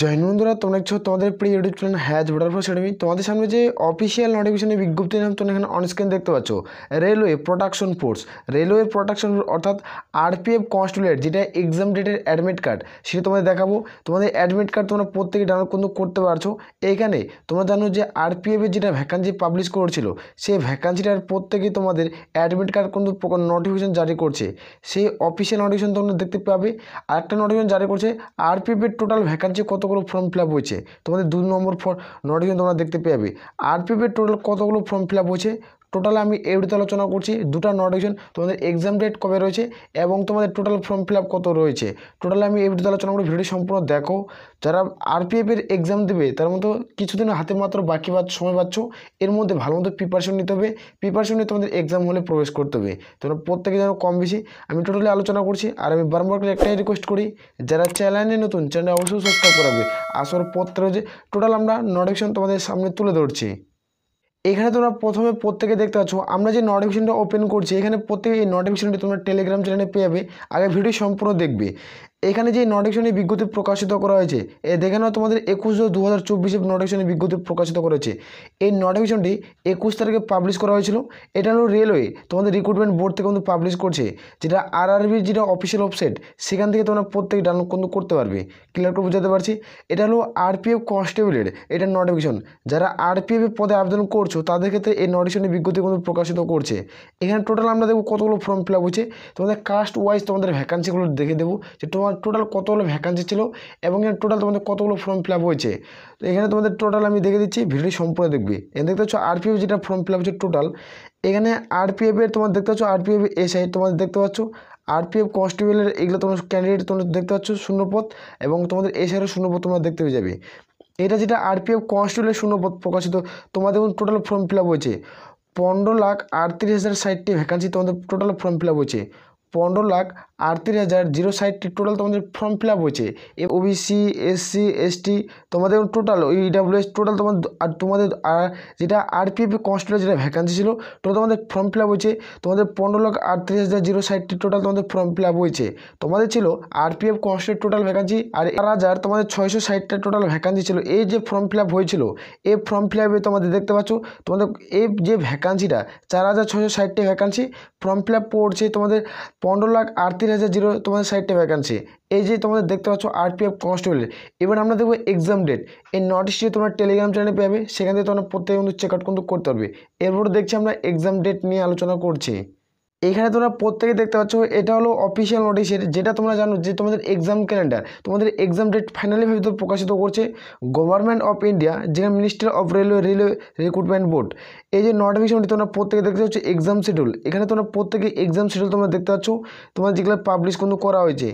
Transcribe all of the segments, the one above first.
জয় বন্ধুরা তোমরা দেখছো তোমাদের প্রিয় YouTube channel has voter force academy তোমাদের সামনে যে অফিসিয়াল নোটিফিকেশনের বিজ্ঞপ্তি নাম তোমরা এখানে অনস্ক্রিন দেখতে পাচ্ছ railway production force railway production অর্থাৎ আরপিএফ কনস্টুলেট যেটা এক্সাম ডেটের অ্যাডমিট কার্ড সেটা তোমাদের দেখাবো তোমাদের অ্যাডমিট কার্ড তোমরা প্রত্যেকে ডাউনলোড কিন্তু করতে পারছো এইখানে তোমরা জানো যে আরপিএফের যেটা ভ্যাকান্সি পাবলিশ করেছিল সেই ভ্যাকান্সিটার প্রত্যেকেই তোমাদের অ্যাডমিট কার্ড কিন্তু নোটিফিকেশন জারি করছে সেই অফিসিয়াল নোটিফিকেশন তোমরা দেখতে পাবে আরেকটা নোটিফিকেশন জারি করছে আরপিএফের টোটাল ভ্যাকান্সি কতগুলো ফর্ম ফিল আপ হয়েছে তোমাদের দু নম্বর ফর নোটিফিকেশন তোমরা দেখতে পেয়ে আর আরপিএফের টোটাল কতগুলো ফর্ম ফিল আপ হয়েছে টোটাল আমি এই আলোচনা করছি দুটো নোটিফিকেশন তোমাদের এক্সাম ডেট কবে রয়েছে এবং তোমাদের টোটাল ফর্ম ফিল কত রয়েছে টোটাল আমি এই আলোচনা করি ভিডিও সম্পূর্ণ দেখো যারা আরপিএফের এক্সাম দেবে তার মতো কিছুদিন হাতে মাত্র বাকি বাদ সময় পাচ্ছ এর মধ্যে ভালো মতো প্রিপারেশন নিতে হবে প্রিপারেশন নিয়ে তোমাদের এক্সাম হলে প্রবেশ করতে হবে তোমরা প্রত্যেকে যেন কম বেশি আমি টোটালি আলোচনা করছি আর আমি বারবার করে একটাই রিকোয়েস্ট করি যারা চ্যানেলে নতুন চ্যানেল অবশ্যই সাবস্ক্রাইব করাবে আসর পত্র যে টোটাল আমরা নোটিফিকেশন তোমাদের সামনে তুলে ধরছি এখানে তোমরা প্রথমে প্রত্যেকে দেখতে পাচ্ছ আমরা যে নোটিফিকেশনটা ওপেন করছি এখানে প্রত্যেকে এই নোটিফিকেশনটি তোমরা টেলিগ্রাম চ্যানেলে পেয়ে যাবে আগে ভিডিও সম্পূর্ণ দেখবে এখানে যে নটেকশনের বিজ্ঞপ্তি প্রকাশিত করা হয়েছে এ দেখে নাও তোমাদের একুশ দু হাজার চব্বিশে নটেকশনের বিজ্ঞপ্তি প্রকাশিত করেছে এই নোটিফিকেশনটি একুশ তারিখে পাবলিশ করা হয়েছিল এটা হলো রেলওয়ে তোমাদের রিক্রুটমেন্ট বোর্ড থেকে কিন্তু পাবলিশ করছে যেটা আর আরবির যেটা অফিসিয়াল ওয়েবসাইট সেখান থেকে তোমরা প্রত্যেক ডাউনলোড কিন্তু করতে পারবে ক্লিয়ার করে বুঝাতে পারছি এটা হলো আরপিএফ কনস্টেবলের এটা নোটিফিকেশন যারা আরপিএফ পদে আবেদন করছো তাদের ক্ষেত্রে এই নোটিফিকেশনের বিজ্ঞপ্তি কিন্তু প্রকাশিত করছে এখানে টোটাল আমরা দেখবো কতগুলো ফর্ম ফিল আপ হচ্ছে তোমাদের কাস্ট ওয়াইজ তোমাদের ভ্যাকান্সিগুলো দেখে দেবো যে তোমার টোটাল কতগুলো ভ্যাকান্সি ছিল এবং এর টোটাল তোমাদের কতগুলো ফর্ম ফিল হয়েছে তো এখানে তোমাদের টোটাল আমি দেখে দিচ্ছি ভিডিওটি সম্পূর্ণ দেখবে এখানে দেখতে পাচ্ছ আরপিএফ যেটা ফর্ম ফিল হচ্ছে টোটাল এখানে এর তোমার দেখতে পাচ্ছ আরপিএফ আই তোমাদের দেখতে পাচ্ছ আরপিএফ কনস্টেবলের এগুলো তোমার ক্যান্ডিডেট তোমরা দেখতে পাচ্ছ শূন্যপথ এবং তোমাদের এসআইয়ের শূন্যপথ তোমরা দেখতে পেয়ে যাবে এটা যেটা আরপিএফ কনস্টেবলের শূন্যপথ প্রকাশিত তোমাদের টোটাল ফর্ম ফিল হয়েছে পনেরো লাখ আটত্রিশ হাজার ষাটটি ভ্যাকান্সি তোমাদের টোটাল ফর্ম ফিল হয়েছে পনেরো লাখ আটত্রিশ হাজার জিরো ষাটটি টোটাল তোমাদের ফর্ম ফিল আপ হয়েছে ওবিসি এসসি এসটি তোমাদের টোটাল ওই ইডাব্লিউএস টোটাল তোমাদের আর তোমাদের যেটা আরপিএফ কনস্টেবল যেটা ভ্যাকান্সি ছিল টোটাল তোমাদের ফর্ম ফিল আপ হয়েছে তোমাদের পনেরো লক্ষ আটত্রিশ হাজার জিরো ষাটটি টোটাল তোমাদের ফর্ম ফিল আপ হয়েছে তোমাদের ছিল আরপিএফ কনস্টেবল টোটাল ভ্যাকান্সি আর এক হাজার তোমাদের ছয়শো ষাটটা টোটাল ভ্যাকান্সি ছিল এই যে ফর্ম ফিল আপ হয়েছিল এই ফর্ম ফিল আপে তোমাদের দেখতে পাচ্ছ তোমাদের এই যে ভ্যাকান্সিটা চার হাজার ছয়শো ষাটটি ভ্যাকান্সি ফর্ম ফিল আপ পড়ছে তোমাদের পনেরো লাখ আটত্রিশ তিন হাজার জিরো তোমাদের ষাটটা ভ্যাকান্সি এই যে তোমাদের দেখতে পাচ্ছ আরপিএফ কনস্টেবলের এবার আমরা দেখবো এক্সাম ডেট এই নোটিশটি তোমরা টেলিগ্রাম চ্যানেলে পাবে সেখান থেকে তোমরা প্রত্যেকে কিন্তু চেক আউট কিন্তু করতে পারবে এরপর দেখছি আমরা এক্সাম ডেট নিয়ে আলোচনা করছি এখানে তোমরা প্রত্যেকে দেখতে পাচ্ছ এটা হলো অফিসিয়াল নোটিশের যেটা তোমরা জানো যে তোমাদের এক্সাম ক্যালেন্ডার তোমাদের এক্সাম ডেট ফাইনালিভাবে তো প্রকাশিত করছে গভর্নমেন্ট অফ ইন্ডিয়া যেখানে minister of railway railway recruitment board এই যে নোটিফিকেশনটি তোমরা প্রত্যেকে দেখতে পাচ্ছ এক্সাম শিডিউল এখানে তোমরা প্রত্যেকে এক্সাম শিডিউল তোমরা দেখতে পাচ্ছ তোমার যেগুলো পাবলিশ কিন্তু করা হয়েছে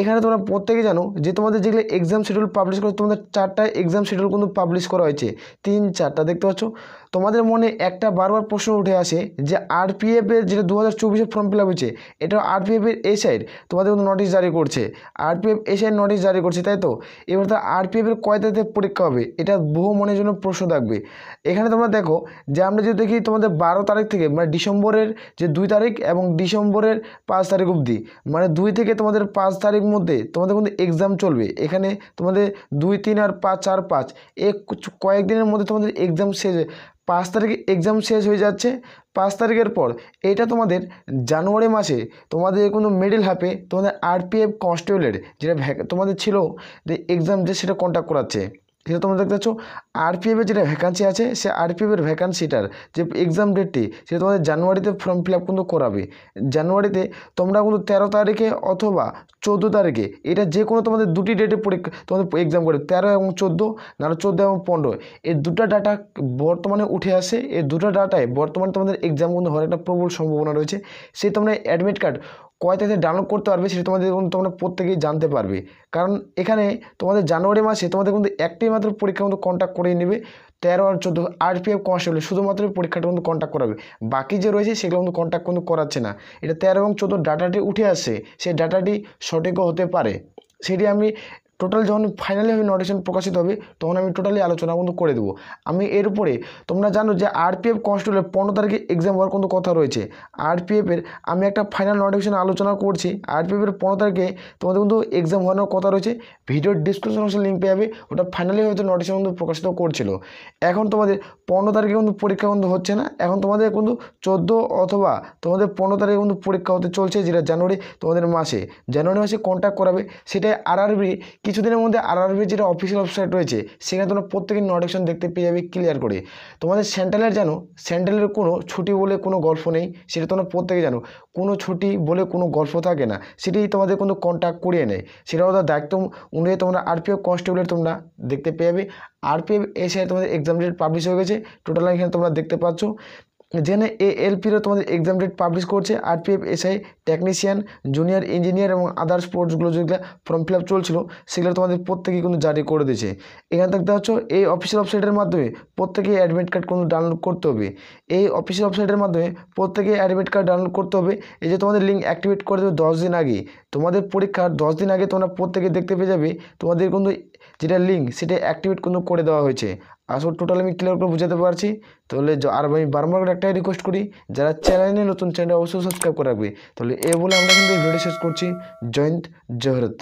এখানে তোমরা প্রত্যেকে জানো যে তোমাদের যেগুলো এক্সাম শিডিউল পাবলিশ করা তোমাদের চারটা এক্সাম শিডিউল কিন্তু পাবলিশ করা হয়েছে তিন চারটা দেখতে পাচ্ছ তোমাদের মনে একটা বারবার প্রশ্ন উঠে আসে যে আরপিএফের যেটা দু হাজার চব্বিশে ফর্ম ফিল আপ হয়েছে এটা আরপিএফের এ সাইড তোমাদের কিন্তু নোটিশ জারি করছে আরপিএফ এ সাইড নোটিশ জারি করছে তাই তো এবার তো আরপিএফের কয় তারিখে পরীক্ষা হবে এটা বহু মনের জন্য প্রশ্ন থাকবে এখানে তোমরা দেখো যে আমরা যদি দেখি তোমাদের বারো তারিখ থেকে মানে ডিসেম্বরের যে দুই তারিখ এবং ডিসেম্বরের পাঁচ তারিখ অবধি মানে দুই থেকে তোমাদের পাঁচ তারিখ তারিখ মধ্যে তোমাদের কিন্তু এক্সাম চলবে এখানে তোমাদের দুই তিন আর পাঁচ চার পাঁচ এক কয়েকদিনের মধ্যে তোমাদের এক্সাম শেষ পাঁচ তারিখে এক্সাম শেষ হয়ে যাচ্ছে পাঁচ তারিখের পর এটা তোমাদের জানুয়ারি মাসে তোমাদের কোনো মিডিল হাফে তোমাদের আরপিএফ কনস্টেবলের যেটা তোমাদের ছিল যে এক্সাম যে সেটা কন্ট্যাক্ট করাচ্ছে ঠিক তোমরা দেখতে পাচ্ছ আরপিএফের যেটা ভ্যাকান্সি আছে সে আরপিএফের ভ্যাকান্সিটার যে এক্সাম ডেটটি সেটা তোমাদের জানুয়ারিতে ফর্ম ফিল আপ কিন্তু করাবে জানুয়ারিতে তোমরা কিন্তু তেরো তারিখে অথবা চোদ্দো তারিখে এটা যে কোনো তোমাদের দুটি ডেটে পরীক্ষা তোমাদের এক্সাম করে তেরো এবং চোদ্দো নাহলে চোদ্দো এবং পনেরো এই দুটো ডাটা বর্তমানে উঠে আসে এই দুটো ডাটায় বর্তমানে তোমাদের এক্সাম কিন্তু হওয়ার একটা প্রবল সম্ভাবনা রয়েছে সেই তোমরা অ্যাডমিট কার্ড কয় তারিখে ডাউনলোড করতে পারবে সেটা তোমাদের কিন্তু তোমরা প্রত্যেকেই জানতে পারবে কারণ এখানে তোমাদের জানুয়ারি মাসে তোমাদের কিন্তু একটাই মাত্র পরীক্ষা কিন্তু কন্ট্যাক্ট করে নেবে তেরো আর চোদ্দো আরপিএফ কনস্টেবল শুধুমাত্র পরীক্ষাটা কিন্তু কন্ট্যাক্ট করাবে বাকি যে রয়েছে সেগুলো কিন্তু কন্ট্যাক্ট কিন্তু করাচ্ছে না এটা তেরো এবং চোদ্দো ডাটাটি উঠে আসে সেই ডাটাটি সঠিকও হতে পারে সেটি আমি টোটাল যখন ফাইনালি আমি নোটিশন প্রকাশিত হবে তখন আমি টোটালি আলোচনা কিন্তু করে দেবো আমি এর উপরে তোমরা জানো যে আরপিএফ কনস্টেবলের পনেরো তারিখে এক্সাম হওয়ার কিন্তু কথা রয়েছে আরপিএফের আমি একটা ফাইনাল নোটিফিকেশন আলোচনা করছি আরপিএফের পনেরো তারিখে তোমাদের কিন্তু এক্সাম হওয়ার কথা রয়েছে ভিডিওর ডিসক্রিপশন অংশে লিঙ্ক পেয়ে যাবে ওটা ফাইনালি হয়তো নোটিশন কিন্তু প্রকাশিত করছিল এখন তোমাদের পনেরো তারিখে কিন্তু পরীক্ষা কিন্তু হচ্ছে না এখন তোমাদের কিন্তু চোদ্দো অথবা তোমাদের পনেরো তারিখে কিন্তু পরীক্ষা হতে চলছে যেটা জানুয়ারি তোমাদের মাসে জানুয়ারি মাসে কন্ট্যাক্ট করাবে সেটাই আর কিছুদিনের মধ্যে আরআরবির যেটা অফিসিয়াল ওয়েবসাইট রয়েছে সেখানে তোমরা প্রত্যেকের নোটিফিকেশন দেখতে পেয়ে যাবে ক্লিয়ার করে তোমাদের সেন্ট্রালের জানো সেন্ট্রালের কোনো ছুটি বলে কোনো গল্প নেই সেটা তোমরা প্রত্যেকে জানো কোনো ছুটি বলে কোনো গল্প থাকে না সেটি তোমাদের কোনো কন্ট্যাক্ট করিয়ে নেয় সেটাও তার দায়িত্ব অনুযায়ী তোমরা আরপিএফ কনস্টেবলের তোমরা দেখতে পেয়ে যাবে আরপিএফ এসে তোমাদের এক্সাম ডেট পাবলিশ হয়ে গেছে টোটাল এখানে তোমরা দেখতে পাচ্ছ যেখানে এএলপিরও তোমাদের এক্সাম ডেট পাবলিশ করছে RPF SI technician junior engineer এবং আদার্স স্পোর্টসগুলো যেগুলো ফর্ম ফিল আপ চলছিল সেগুলো তোমাদের প্রত্যেকেই কিন্তু জারি করে দিয়েছে এখান থেকে হচ্ছে এই অফিসিয়াল ওয়েবসাইটের মাধ্যমে প্রত্যেকেই অ্যাডমিট কার্ড কিন্তু ডাউনলোড করতে হবে এই অফিসিয়াল ওয়েবসাইটের মাধ্যমে প্রত্যেকেই অ্যাডমিট কার্ড ডাউনলোড করতে হবে এই যে তোমাদের লিঙ্ক অ্যাক্টিভেট করে দেবে দশ দিন আগে তোমাদের পরীক্ষার দশ দিন আগে তোমরা প্রত্যেকে দেখতে পেয়ে যাবে তোমাদের কিন্তু যেটা লিঙ্ক সেটা অ্যাক্টিভেট কিন্তু করে দেওয়া হয়েছে আসলে টোটাল আমি ক্লিয়ার করে বুঝাতে পারছি তাহলে আর আমি বারবার একটাই রিকোয়েস্ট করি যারা চ্যানেলে নতুন চ্যানেল অবশ্যই সাবস্ক্রাইব করে রাখবে তাহলে এ বলে আমরা কিন্তু এই ভিডিও শেষ করছি জয়ন্ত জহরত